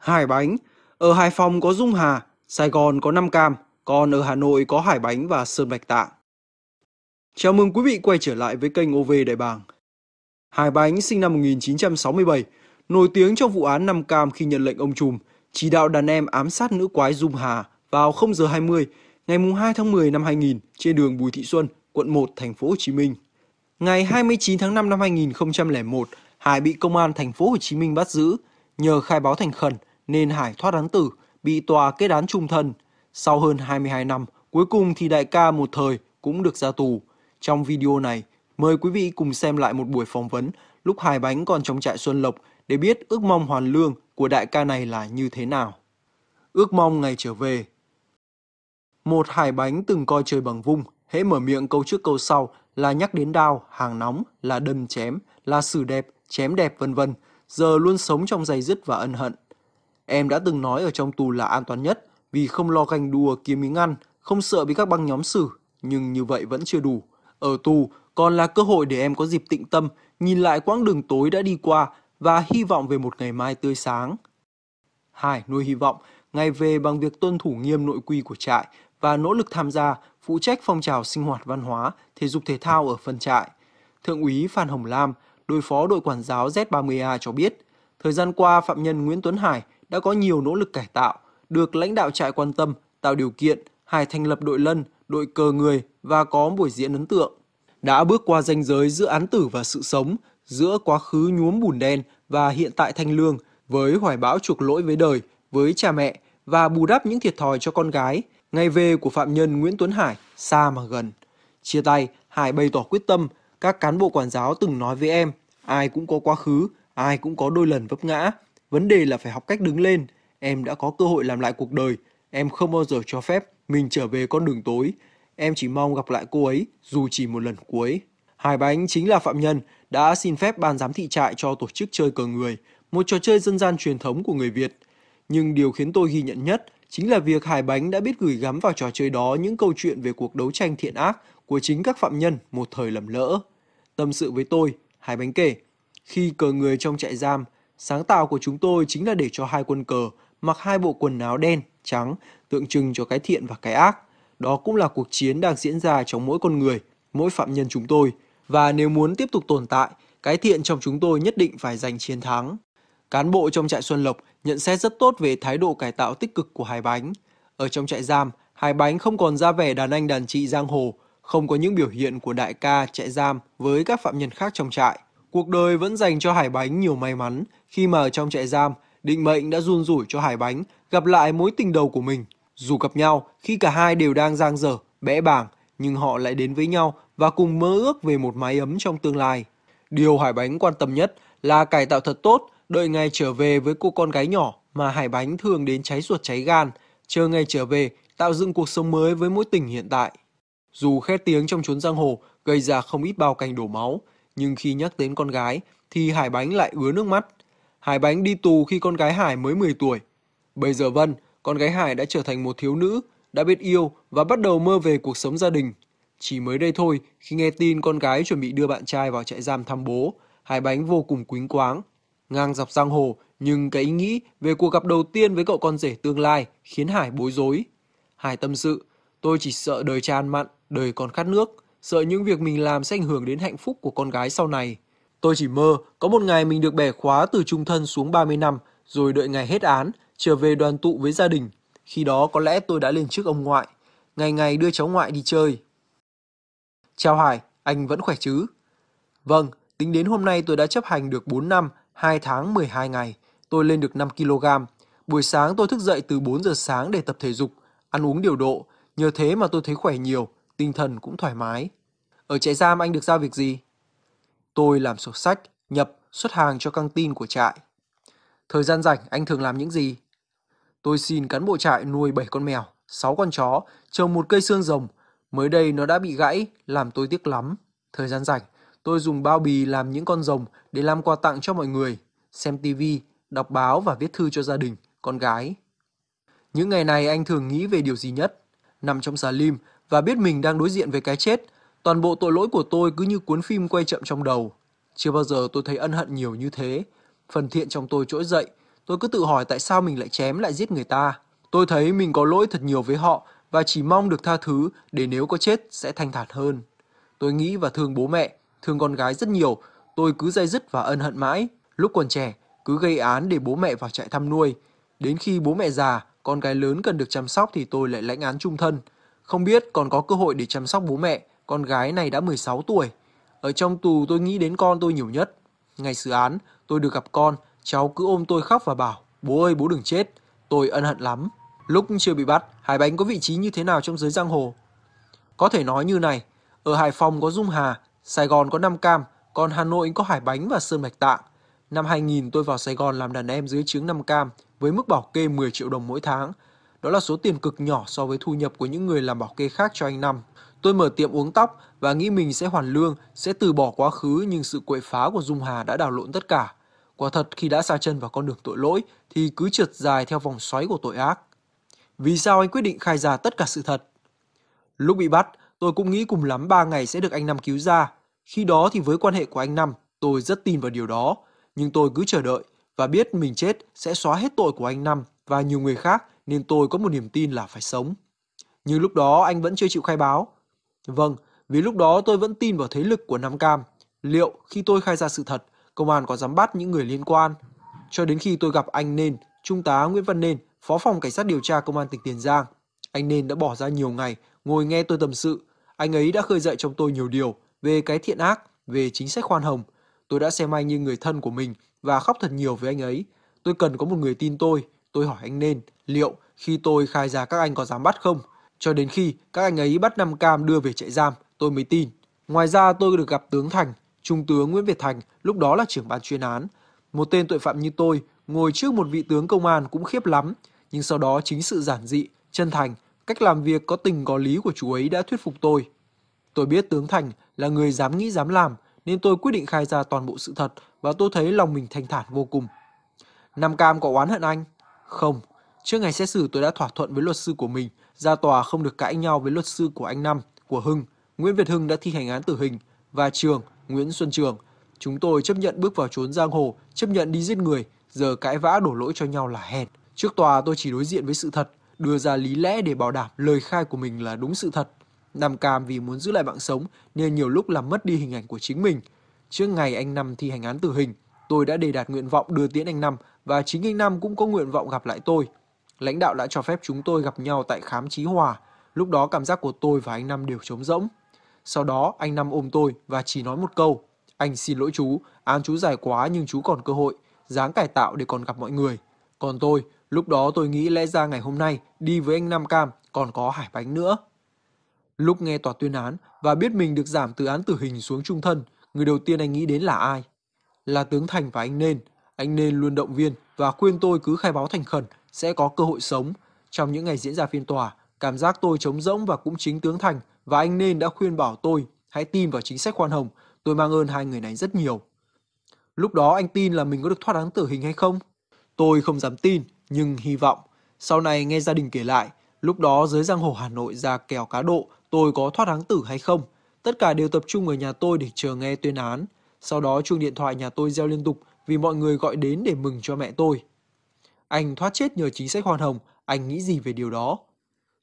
Hải Bánh, ở Hải Phòng có Dung Hà, Sài Gòn có Nam Cam, còn ở Hà Nội có Hải Bánh và Sơn Bạch Tạng. Chào mừng quý vị quay trở lại với kênh OV Đại Bàng. Hải Bánh sinh năm 1967, nổi tiếng trong vụ án Nam Cam khi nhận lệnh ông Trùm, chỉ đạo đàn em ám sát nữ quái Dung Hà vào 0 giờ 20 ngày 2 tháng 10 năm 2000 trên đường Bùi Thị Xuân, quận 1, thành phố Hồ Chí Minh. Ngày 29 tháng 5 năm 2001, Hải bị công an thành phố Hồ Chí Minh bắt giữ nhờ khai báo thành khẩn – nên Hải thoát án tử, bị tòa kết án trung thân. Sau hơn 22 năm, cuối cùng thì đại ca một thời cũng được ra tù. Trong video này, mời quý vị cùng xem lại một buổi phỏng vấn lúc Hải Bánh còn trong trại Xuân Lộc để biết ước mong hoàn lương của đại ca này là như thế nào. Ước mong ngày trở về Một Hải Bánh từng coi trời bằng vung, hễ mở miệng câu trước câu sau là nhắc đến đao, hàng nóng, là đâm chém, là xử đẹp, chém đẹp vân vân, giờ luôn sống trong dày dứt và ân hận, Em đã từng nói ở trong tù là an toàn nhất vì không lo ganh đua kiếm miếng ăn, không sợ bị các băng nhóm xử, nhưng như vậy vẫn chưa đủ. Ở tù còn là cơ hội để em có dịp tịnh tâm, nhìn lại quãng đường tối đã đi qua và hy vọng về một ngày mai tươi sáng. Hải nuôi hy vọng ngày về bằng việc tuân thủ nghiêm nội quy của trại và nỗ lực tham gia, phụ trách phong trào sinh hoạt văn hóa, thể dục thể thao ở phân trại. Thượng úy Phan Hồng Lam, đội phó đội quản giáo Z30A cho biết, thời gian qua phạm nhân Nguyễn Tuấn Hải đã có nhiều nỗ lực cải tạo, được lãnh đạo trại quan tâm, tạo điều kiện, Hải thành lập đội lân, đội cờ người và có buổi diễn ấn tượng. Đã bước qua ranh giới giữa án tử và sự sống, giữa quá khứ nhuốm bùn đen và hiện tại thanh lương, với hoài bão chuộc lỗi với đời, với cha mẹ và bù đắp những thiệt thòi cho con gái, ngày về của phạm nhân Nguyễn Tuấn Hải xa mà gần. Chia tay, Hải bày tỏ quyết tâm, các cán bộ quản giáo từng nói với em, ai cũng có quá khứ, ai cũng có đôi lần vấp ngã, Vấn đề là phải học cách đứng lên. Em đã có cơ hội làm lại cuộc đời. Em không bao giờ cho phép mình trở về con đường tối. Em chỉ mong gặp lại cô ấy dù chỉ một lần cuối. Hải Bánh chính là phạm nhân đã xin phép ban giám thị trại cho tổ chức chơi cờ người, một trò chơi dân gian truyền thống của người Việt. Nhưng điều khiến tôi ghi nhận nhất chính là việc Hải Bánh đã biết gửi gắm vào trò chơi đó những câu chuyện về cuộc đấu tranh thiện ác của chính các phạm nhân một thời lầm lỡ. Tâm sự với tôi, Hải Bánh kể, khi cờ người trong trại giam Sáng tạo của chúng tôi chính là để cho hai quân cờ mặc hai bộ quần áo đen, trắng, tượng trưng cho cái thiện và cái ác. Đó cũng là cuộc chiến đang diễn ra trong mỗi con người, mỗi phạm nhân chúng tôi. Và nếu muốn tiếp tục tồn tại, cái thiện trong chúng tôi nhất định phải giành chiến thắng. Cán bộ trong trại Xuân Lộc nhận xét rất tốt về thái độ cải tạo tích cực của Hải Bánh. Ở trong trại giam, Hải Bánh không còn ra vẻ đàn anh đàn chị giang hồ, không có những biểu hiện của đại ca trại giam với các phạm nhân khác trong trại. Cuộc đời vẫn dành cho Hải Bánh nhiều may mắn khi mà ở trong trại giam, định mệnh đã run rủi cho Hải Bánh gặp lại mối tình đầu của mình. Dù gặp nhau khi cả hai đều đang giang dở, bẽ bảng, nhưng họ lại đến với nhau và cùng mơ ước về một mái ấm trong tương lai. Điều Hải Bánh quan tâm nhất là cải tạo thật tốt, đợi ngày trở về với cô con gái nhỏ mà Hải Bánh thường đến cháy ruột cháy gan, chờ ngày trở về tạo dựng cuộc sống mới với mối tình hiện tại. Dù khét tiếng trong chốn giang hồ gây ra không ít bao canh đổ máu, nhưng khi nhắc đến con gái thì Hải Bánh lại ứa nước mắt. Hải Bánh đi tù khi con gái Hải mới 10 tuổi. Bây giờ Vân, con gái Hải đã trở thành một thiếu nữ, đã biết yêu và bắt đầu mơ về cuộc sống gia đình. Chỉ mới đây thôi, khi nghe tin con gái chuẩn bị đưa bạn trai vào trại giam thăm bố, Hải Bánh vô cùng quính quáng. Ngang dọc giang hồ, nhưng cái ý nghĩ về cuộc gặp đầu tiên với cậu con rể tương lai khiến Hải bối rối. Hải tâm sự, tôi chỉ sợ đời cha ăn mặn, đời còn khát nước sợ những việc mình làm sẽ ảnh hưởng đến hạnh phúc của con gái sau này. Tôi chỉ mơ có một ngày mình được bẻ khóa từ trung thân xuống 30 năm, rồi đợi ngày hết án, trở về đoàn tụ với gia đình. Khi đó có lẽ tôi đã lên trước ông ngoại, ngày ngày đưa cháu ngoại đi chơi. Chào Hải, anh vẫn khỏe chứ? Vâng, tính đến hôm nay tôi đã chấp hành được 4 năm, 2 tháng 12 ngày. Tôi lên được 5 kg. Buổi sáng tôi thức dậy từ 4 giờ sáng để tập thể dục, ăn uống điều độ. Nhờ thế mà tôi thấy khỏe nhiều, tinh thần cũng thoải mái. Ở trại giam anh được giao việc gì? Tôi làm sổ sách, nhập, xuất hàng cho căng tin của trại. Thời gian rảnh anh thường làm những gì? Tôi xin cán bộ trại nuôi 7 con mèo, 6 con chó, trồng một cây xương rồng. Mới đây nó đã bị gãy, làm tôi tiếc lắm. Thời gian rảnh, tôi dùng bao bì làm những con rồng để làm quà tặng cho mọi người, xem tivi, đọc báo và viết thư cho gia đình, con gái. Những ngày này anh thường nghĩ về điều gì nhất? Nằm trong xà lim, và biết mình đang đối diện với cái chết, toàn bộ tội lỗi của tôi cứ như cuốn phim quay chậm trong đầu. Chưa bao giờ tôi thấy ân hận nhiều như thế. Phần thiện trong tôi trỗi dậy, tôi cứ tự hỏi tại sao mình lại chém lại giết người ta. Tôi thấy mình có lỗi thật nhiều với họ và chỉ mong được tha thứ để nếu có chết sẽ thanh thản hơn. Tôi nghĩ và thương bố mẹ, thương con gái rất nhiều, tôi cứ dây dứt và ân hận mãi. Lúc còn trẻ, cứ gây án để bố mẹ vào trại thăm nuôi. Đến khi bố mẹ già, con gái lớn cần được chăm sóc thì tôi lại lãnh án trung thân. Không biết còn có cơ hội để chăm sóc bố mẹ, con gái này đã 16 tuổi. Ở trong tù tôi nghĩ đến con tôi nhiều nhất. Ngày xử án, tôi được gặp con, cháu cứ ôm tôi khóc và bảo, bố ơi bố đừng chết, tôi ân hận lắm. Lúc chưa bị bắt, Hải Bánh có vị trí như thế nào trong giới giang hồ? Có thể nói như này, ở Hải Phòng có Dung Hà, Sài Gòn có Nam Cam, còn Hà Nội có Hải Bánh và Sơn Bạch Tạng. Năm 2000 tôi vào Sài Gòn làm đàn em dưới chướng Nam Cam với mức bảo kê 10 triệu đồng mỗi tháng – đó là số tiền cực nhỏ so với thu nhập của những người làm bảo kê khác cho anh Năm. Tôi mở tiệm uống tóc và nghĩ mình sẽ hoàn lương, sẽ từ bỏ quá khứ nhưng sự quậy phá của Dung Hà đã đảo lộn tất cả. Quả thật khi đã xa chân vào con đường tội lỗi thì cứ trượt dài theo vòng xoáy của tội ác. Vì sao anh quyết định khai ra tất cả sự thật? Lúc bị bắt, tôi cũng nghĩ cùng lắm 3 ngày sẽ được anh Năm cứu ra. Khi đó thì với quan hệ của anh Năm, tôi rất tin vào điều đó. Nhưng tôi cứ chờ đợi và biết mình chết sẽ xóa hết tội của anh Năm và nhiều người khác nên tôi có một niềm tin là phải sống. Nhưng lúc đó anh vẫn chưa chịu khai báo. Vâng, vì lúc đó tôi vẫn tin vào thế lực của Nam Cam. Liệu khi tôi khai ra sự thật, công an có dám bắt những người liên quan? Cho đến khi tôi gặp anh Nên, Trung tá Nguyễn Văn Nên, Phó phòng Cảnh sát điều tra Công an tỉnh Tiền Giang. Anh Nên đã bỏ ra nhiều ngày ngồi nghe tôi tâm sự. Anh ấy đã khơi dậy trong tôi nhiều điều về cái thiện ác, về chính sách khoan hồng. Tôi đã xem anh như người thân của mình và khóc thật nhiều với anh ấy. Tôi cần có một người tin tôi. Tôi hỏi anh Nên, liệu khi tôi khai ra các anh có dám bắt không? Cho đến khi các anh ấy bắt Nam Cam đưa về trại giam, tôi mới tin. Ngoài ra tôi được gặp tướng Thành, Trung tướng Nguyễn Việt Thành, lúc đó là trưởng ban chuyên án. Một tên tội phạm như tôi, ngồi trước một vị tướng công an cũng khiếp lắm, nhưng sau đó chính sự giản dị, chân thành, cách làm việc có tình có lý của chú ấy đã thuyết phục tôi. Tôi biết tướng Thành là người dám nghĩ dám làm, nên tôi quyết định khai ra toàn bộ sự thật và tôi thấy lòng mình thanh thản vô cùng. Nam Cam có oán hận anh? Không, Trước ngày xét xử tôi đã thỏa thuận với luật sư của mình, ra tòa không được cãi nhau với luật sư của anh Năm, của Hưng. Nguyễn Việt Hưng đã thi hành án tử hình và Trường, Nguyễn Xuân Trường. Chúng tôi chấp nhận bước vào trốn giang hồ, chấp nhận đi giết người, giờ cãi vã đổ lỗi cho nhau là hèn. Trước tòa tôi chỉ đối diện với sự thật, đưa ra lý lẽ để bảo đảm lời khai của mình là đúng sự thật. Nam Cam vì muốn giữ lại mạng sống nên nhiều lúc làm mất đi hình ảnh của chính mình. Trước ngày anh Năm thi hành án tử hình, tôi đã đề đạt nguyện vọng đưa tiễn anh Năm và chính anh Năm cũng có nguyện vọng gặp lại tôi. Lãnh đạo đã cho phép chúng tôi gặp nhau tại khám trí hòa, lúc đó cảm giác của tôi và anh Năm đều trống rỗng. Sau đó anh Năm ôm tôi và chỉ nói một câu, anh xin lỗi chú, án chú dài quá nhưng chú còn cơ hội, dáng cải tạo để còn gặp mọi người. Còn tôi, lúc đó tôi nghĩ lẽ ra ngày hôm nay đi với anh Nam Cam còn có hải bánh nữa. Lúc nghe tòa tuyên án và biết mình được giảm từ án tử hình xuống trung thân, người đầu tiên anh nghĩ đến là ai? Là tướng Thành và anh Nên, anh nên luôn động viên và khuyên tôi cứ khai báo thành khẩn, sẽ có cơ hội sống. Trong những ngày diễn ra phiên tòa, cảm giác tôi trống rỗng và cũng chính tướng thành và anh nên đã khuyên bảo tôi hãy tin vào chính sách khoan hồng. Tôi mang ơn hai người này rất nhiều. Lúc đó anh tin là mình có được thoát án tử hình hay không? Tôi không dám tin, nhưng hy vọng. Sau này nghe gia đình kể lại, lúc đó dưới giang hồ Hà Nội ra kèo cá độ, tôi có thoát án tử hay không? Tất cả đều tập trung ở nhà tôi để chờ nghe tuyên án. Sau đó chuông điện thoại nhà tôi reo liên tục, vì mọi người gọi đến để mừng cho mẹ tôi. Anh thoát chết nhờ chính sách khoan hồng, anh nghĩ gì về điều đó?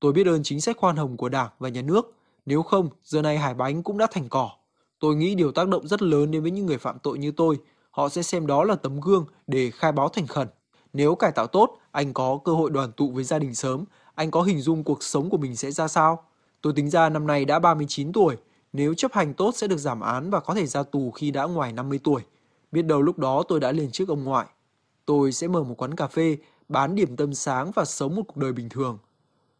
Tôi biết ơn chính sách khoan hồng của Đảng và nhà nước, nếu không, giờ này hải bánh cũng đã thành cỏ. Tôi nghĩ điều tác động rất lớn đến với những người phạm tội như tôi, họ sẽ xem đó là tấm gương để khai báo thành khẩn. Nếu cải tạo tốt, anh có cơ hội đoàn tụ với gia đình sớm, anh có hình dung cuộc sống của mình sẽ ra sao? Tôi tính ra năm nay đã 39 tuổi, nếu chấp hành tốt sẽ được giảm án và có thể ra tù khi đã ngoài 50 tuổi. Biết đâu lúc đó tôi đã lên trước ông ngoại. Tôi sẽ mở một quán cà phê, bán điểm tâm sáng và sống một cuộc đời bình thường.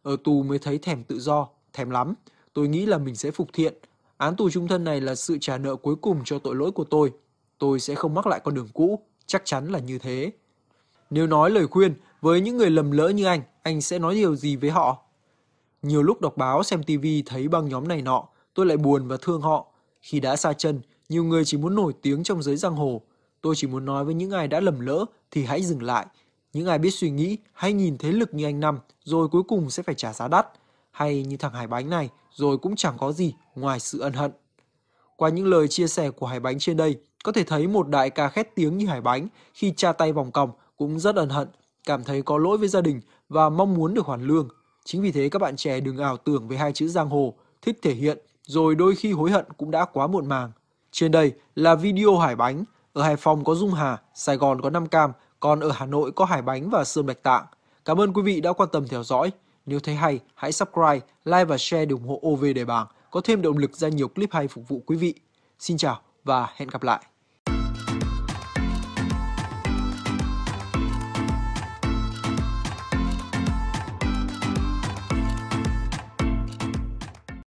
Ở tù mới thấy thèm tự do, thèm lắm. Tôi nghĩ là mình sẽ phục thiện. Án tù trung thân này là sự trả nợ cuối cùng cho tội lỗi của tôi. Tôi sẽ không mắc lại con đường cũ, chắc chắn là như thế. Nếu nói lời khuyên, với những người lầm lỡ như anh, anh sẽ nói điều gì với họ? Nhiều lúc đọc báo xem tivi thấy băng nhóm này nọ, tôi lại buồn và thương họ. Khi đã xa chân, nhiều người chỉ muốn nổi tiếng trong giới giang hồ. Tôi chỉ muốn nói với những ai đã lầm lỡ thì hãy dừng lại. Những ai biết suy nghĩ, hay nhìn thế lực như anh Năm rồi cuối cùng sẽ phải trả giá đắt. Hay như thằng Hải Bánh này rồi cũng chẳng có gì ngoài sự ân hận. Qua những lời chia sẻ của Hải Bánh trên đây, có thể thấy một đại ca khét tiếng như Hải Bánh khi tra tay vòng còng cũng rất ân hận, cảm thấy có lỗi với gia đình và mong muốn được hoàn lương. Chính vì thế các bạn trẻ đừng ảo tưởng về hai chữ giang hồ, thích thể hiện, rồi đôi khi hối hận cũng đã quá muộn màng. Trên đây là video hải bánh, ở Hải Phòng có Dung Hà, Sài Gòn có Nam Cam, còn ở Hà Nội có Hải Bánh và Sơn Bạch Tạng. Cảm ơn quý vị đã quan tâm theo dõi. Nếu thấy hay, hãy subscribe, like và share để ủng hộ OV Đề Bảng, có thêm động lực ra nhiều clip hay phục vụ quý vị. Xin chào và hẹn gặp lại!